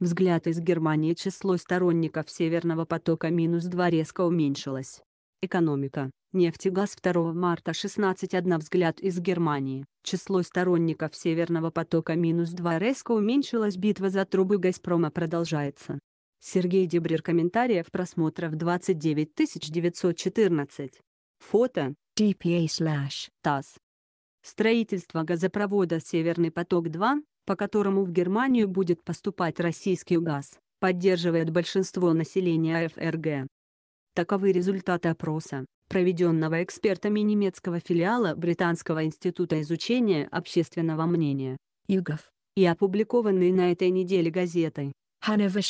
взгляд из Германии число сторонников Северного потока минус 2 резко уменьшилось. Экономика. Нефть и газ 2 марта 16.1 взгляд из Германии. Число сторонников Северного потока минус 2 резко уменьшилось. Битва за трубы Газпрома продолжается. Сергей Дебрир. Комментариев просмотров 29914. Фото. DPA slash. ТАСС. Строительство газопровода «Северный поток-2» по которому в Германию будет поступать российский газ, поддерживает большинство населения ФРГ. Таковы результаты опроса, проведенного экспертами немецкого филиала Британского института изучения общественного мнения ЮГОВ и опубликованные на этой неделе газетой Hanover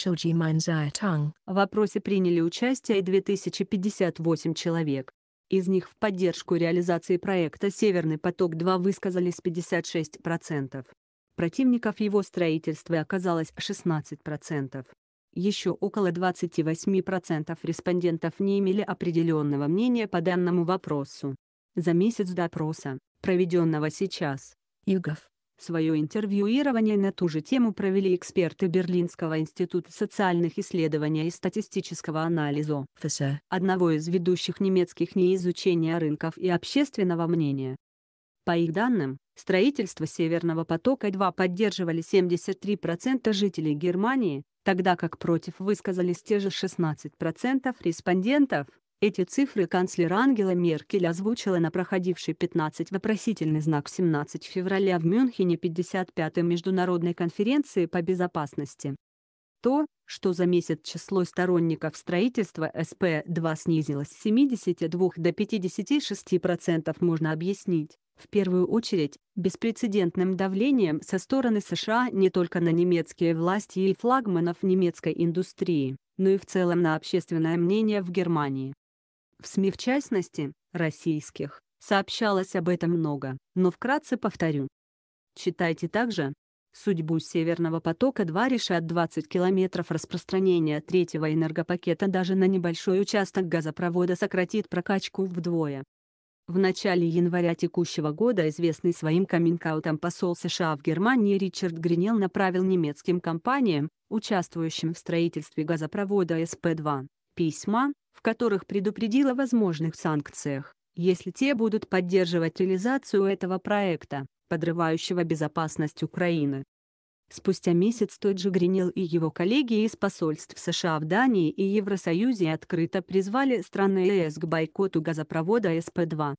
В опросе приняли участие 2058 человек. Из них в поддержку реализации проекта «Северный поток-2» высказались 56%, противников его строительства оказалось 16%. Еще около 28% респондентов не имели определенного мнения по данному вопросу. За месяц допроса, проведенного сейчас, Игов, свое интервьюирование на ту же тему провели эксперты Берлинского института социальных исследований и статистического анализа ФС, одного из ведущих немецких неизучения рынков и общественного мнения. По их данным, Строительство «Северного потока-2» поддерживали 73% жителей Германии, тогда как против высказались те же 16% респондентов. Эти цифры канцлер Ангела Меркель озвучила на проходившей 15 вопросительный знак 17 февраля в Мюнхене 55-й международной конференции по безопасности то, что за месяц число сторонников строительства СП-2 снизилось с 72 до 56%, можно объяснить, в первую очередь, беспрецедентным давлением со стороны США не только на немецкие власти и флагманов немецкой индустрии, но и в целом на общественное мнение в Германии. В СМИ в частности, российских, сообщалось об этом много, но вкратце повторю. Читайте также Судьбу Северного потока-2 решат 20 километров распространения третьего энергопакета даже на небольшой участок газопровода сократит прокачку вдвое. В начале января текущего года известный своим каминкаутом посол США в Германии Ричард Гринелл направил немецким компаниям, участвующим в строительстве газопровода СП-2, письма, в которых предупредил о возможных санкциях, если те будут поддерживать реализацию этого проекта подрывающего безопасность Украины. Спустя месяц тот же Гринил и его коллеги из посольств США в Дании и Евросоюзе открыто призвали страны ЕС к бойкоту газопровода СП-2.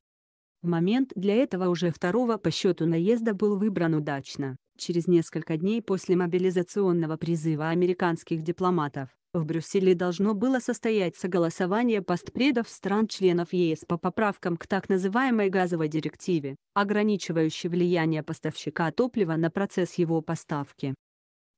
Момент для этого уже второго по счету наезда был выбран удачно, через несколько дней после мобилизационного призыва американских дипломатов. В Брюсселе должно было состояться голосование постпредов стран-членов ЕС по поправкам к так называемой газовой директиве, ограничивающей влияние поставщика топлива на процесс его поставки.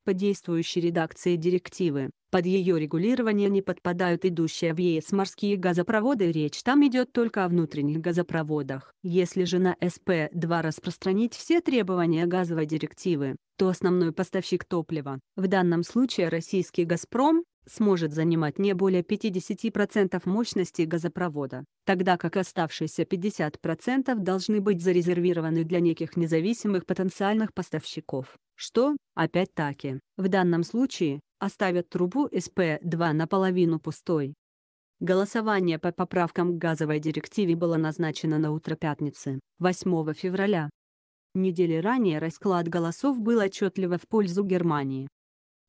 По действующей редакции директивы, под ее регулирование не подпадают идущие в ЕС морские газопроводы, речь там идет только о внутренних газопроводах. Если же на СП-2 распространить все требования газовой директивы, то основной поставщик топлива, в данном случае российский «Газпром», сможет занимать не более 50% мощности газопровода, тогда как оставшиеся 50% должны быть зарезервированы для неких независимых потенциальных поставщиков, что, опять-таки, в данном случае, оставят трубу СП-2 наполовину пустой. Голосование по поправкам к газовой директиве было назначено на утро пятницы, 8 февраля. Недели ранее расклад голосов был отчетливо в пользу Германии,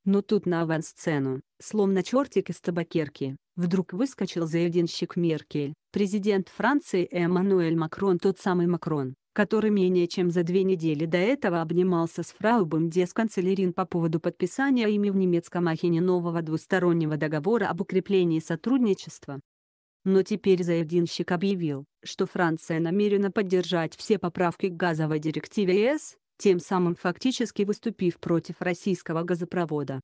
но тут на авансцену, словно чертик из табакерки, вдруг выскочил заединщик Меркель, президент Франции Эммануэль Макрон, тот самый Макрон, который менее чем за две недели до этого обнимался с Фраубом Десканцелерин по поводу подписания ими в немецком Ахене нового двустороннего договора об укреплении сотрудничества. Но теперь заявдинщик объявил, что Франция намерена поддержать все поправки к газовой директиве ЕС, тем самым фактически выступив против российского газопровода.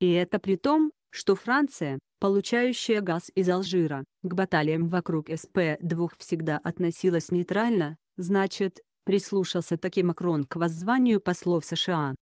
И это при том, что Франция, получающая газ из Алжира, к баталиям вокруг СП-2 всегда относилась нейтрально, значит, прислушался таки Макрон к воззванию послов США.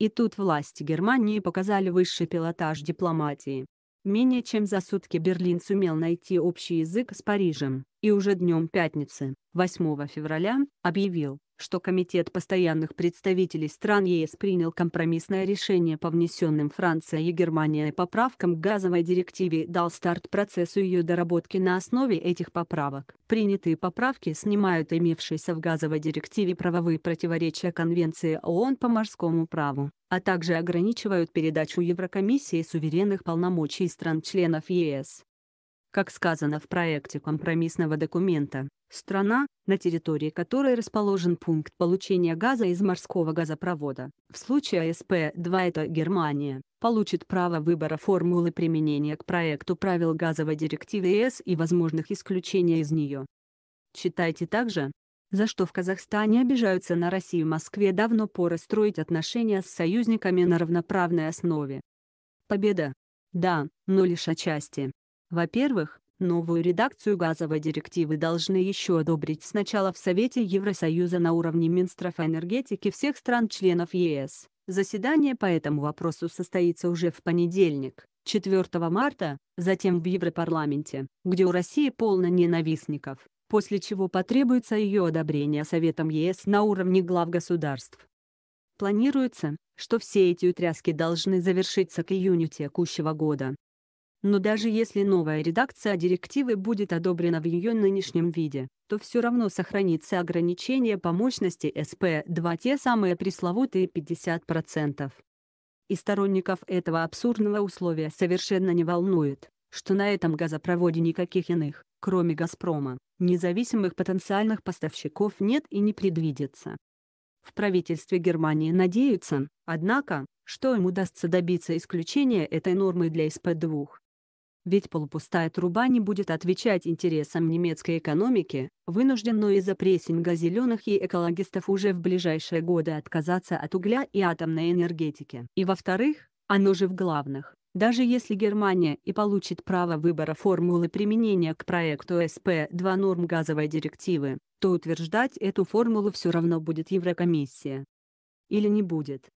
И тут власти Германии показали высший пилотаж дипломатии. Менее чем за сутки Берлин сумел найти общий язык с Парижем, и уже днем пятницы, 8 февраля, объявил, что Комитет постоянных представителей стран ЕС принял компромиссное решение по внесенным Францией и Германией поправкам к газовой директиве и дал старт процессу ее доработки на основе этих поправок. Принятые поправки снимают имевшиеся в газовой директиве правовые противоречия Конвенции ООН по морскому праву, а также ограничивают передачу Еврокомиссии суверенных полномочий стран-членов ЕС как сказано в проекте компромиссного документа, страна, на территории которой расположен пункт получения газа из морского газопровода, в случае АСП-2 это Германия, получит право выбора формулы применения к проекту правил газовой директивы ЕС и возможных исключений из нее. Читайте также, за что в Казахстане обижаются на Россию и Москве давно пора строить отношения с союзниками на равноправной основе. Победа. Да, но лишь отчасти. Во-первых, новую редакцию газовой директивы должны еще одобрить сначала в Совете Евросоюза на уровне Минстров энергетики всех стран-членов ЕС. Заседание по этому вопросу состоится уже в понедельник, 4 марта, затем в Европарламенте, где у России полно ненавистников, после чего потребуется ее одобрение Советом ЕС на уровне глав государств. Планируется, что все эти утряски должны завершиться к июню текущего года. Но даже если новая редакция директивы будет одобрена в ее нынешнем виде, то все равно сохранится ограничение по мощности сп 2 те самые пресловутые 50%. И сторонников этого абсурдного условия совершенно не волнует, что на этом газопроводе никаких иных, кроме «Газпрома», независимых потенциальных поставщиков нет и не предвидится. В правительстве Германии надеются, однако, что им удастся добиться исключения этой нормы для СП-2, ведь полупустая труба не будет отвечать интересам немецкой экономики, вынужденной из-за прессинга зеленых и экологистов уже в ближайшие годы отказаться от угля и атомной энергетики. И во-вторых, оно же в главных. Даже если Германия и получит право выбора формулы применения к проекту СП-2 норм газовой директивы, то утверждать эту формулу все равно будет Еврокомиссия. Или не будет.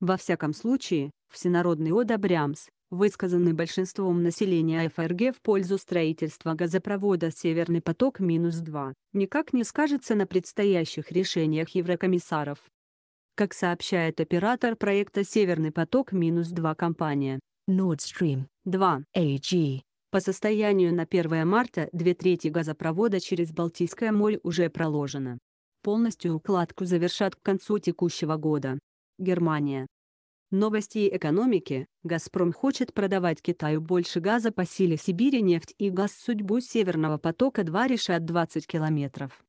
Во всяком случае, всенародный одобрямс, высказаны большинством населения ФРГ в пользу строительства газопровода «Северный поток-2», никак не скажется на предстоящих решениях еврокомиссаров. Как сообщает оператор проекта «Северный поток-2» компания Nord Stream 2 AG, по состоянию на 1 марта две трети газопровода через Балтийское море уже проложено. Полностью укладку завершат к концу текущего года. Германия, Новости экономики. «Газпром» хочет продавать Китаю больше газа по силе Сибири нефть и газ. Судьбу «Северного потока-2» решат 20 километров.